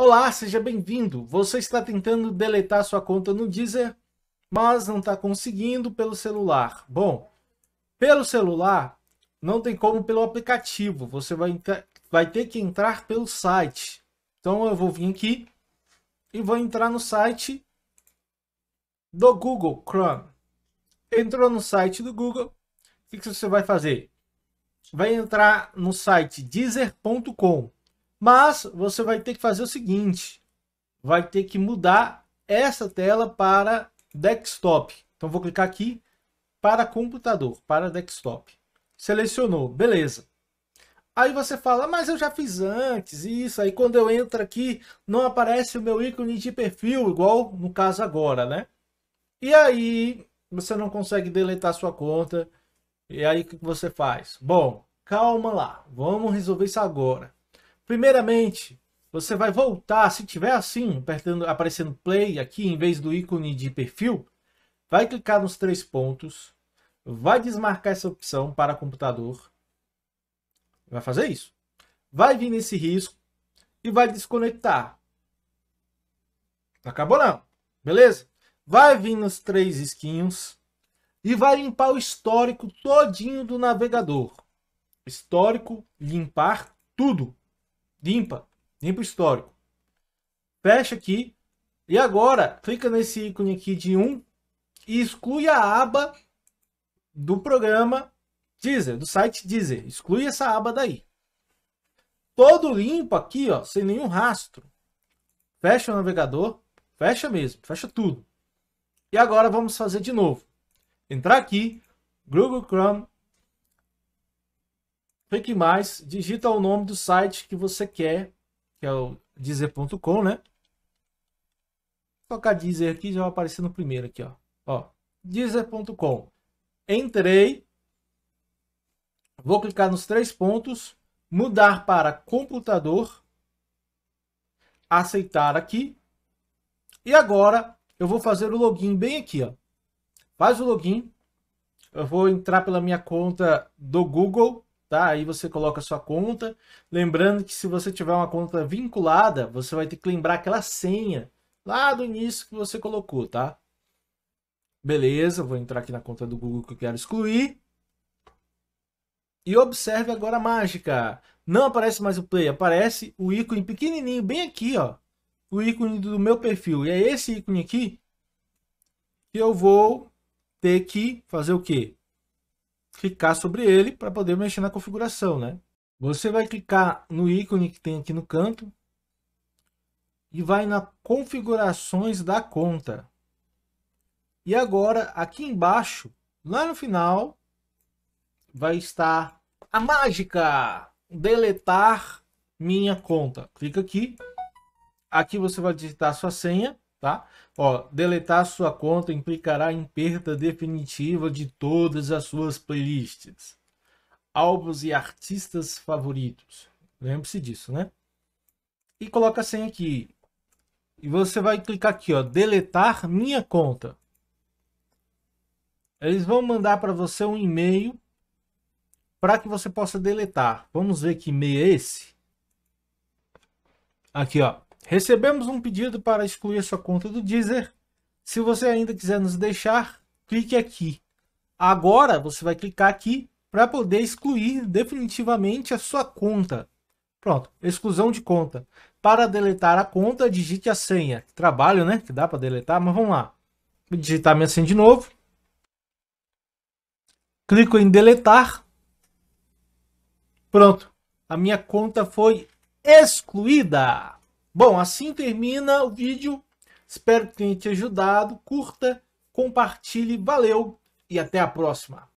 Olá, seja bem-vindo. Você está tentando deletar sua conta no Deezer, mas não está conseguindo pelo celular. Bom, pelo celular não tem como pelo aplicativo. Você vai, vai ter que entrar pelo site. Então eu vou vir aqui e vou entrar no site do Google Chrome. Entrou no site do Google. O que, que você vai fazer? Vai entrar no site deezer.com mas você vai ter que fazer o seguinte, vai ter que mudar essa tela para desktop. Então vou clicar aqui para computador, para desktop. Selecionou, beleza. Aí você fala, mas eu já fiz antes, isso. Aí quando eu entro aqui, não aparece o meu ícone de perfil, igual no caso agora, né? E aí você não consegue deletar sua conta. E aí o que você faz? Bom, calma lá, vamos resolver isso agora. Primeiramente, você vai voltar, se tiver assim, apertando, aparecendo play aqui em vez do ícone de perfil, vai clicar nos três pontos, vai desmarcar essa opção para computador, vai fazer isso, vai vir nesse risco e vai desconectar. Acabou não, beleza? Vai vir nos três esquinhos e vai limpar o histórico todinho do navegador. Histórico, limpar tudo. Limpa. Limpa o histórico. Fecha aqui. E agora, clica nesse ícone aqui de 1 e exclui a aba do programa Deezer, do site Deezer. Exclui essa aba daí. Todo limpo aqui, ó, sem nenhum rastro. Fecha o navegador. Fecha mesmo, fecha tudo. E agora vamos fazer de novo. Entrar aqui, Google Chrome Fique mais, digita o nome do site que você quer, que é o dizer.com, né? Vou colocar dizer aqui, já vai aparecer no primeiro aqui, ó. ó dizer.com. Entrei. Vou clicar nos três pontos, mudar para computador, aceitar aqui. E agora eu vou fazer o login bem aqui, ó. Faz o login. Eu vou entrar pela minha conta do Google tá? Aí você coloca a sua conta. Lembrando que se você tiver uma conta vinculada, você vai ter que lembrar aquela senha lá do início que você colocou, tá? Beleza, vou entrar aqui na conta do Google que eu quero excluir. E observe agora a mágica. Não aparece mais o play, aparece o ícone pequenininho, bem aqui, ó. O ícone do meu perfil. E é esse ícone aqui que eu vou ter que fazer o quê? clicar sobre ele para poder mexer na configuração, né? Você vai clicar no ícone que tem aqui no canto e vai na configurações da conta. E agora aqui embaixo, lá no final, vai estar a mágica deletar minha conta. Clica aqui. Aqui você vai digitar sua senha tá? Ó, deletar sua conta implicará em perda definitiva de todas as suas playlists, álbuns e artistas favoritos. Lembre-se disso, né? E coloca a senha aqui. E você vai clicar aqui, ó, deletar minha conta. Eles vão mandar para você um e-mail para que você possa deletar. Vamos ver que e-mail é esse. Aqui, ó. Recebemos um pedido para excluir sua conta do Deezer. Se você ainda quiser nos deixar, clique aqui. Agora você vai clicar aqui para poder excluir definitivamente a sua conta. Pronto, exclusão de conta. Para deletar a conta, digite a senha. Trabalho, né? Que dá para deletar, mas vamos lá. Vou digitar minha senha de novo. Clico em deletar. Pronto, a minha conta foi excluída. Bom, assim termina o vídeo. Espero que tenha te ajudado. Curta, compartilhe, valeu e até a próxima.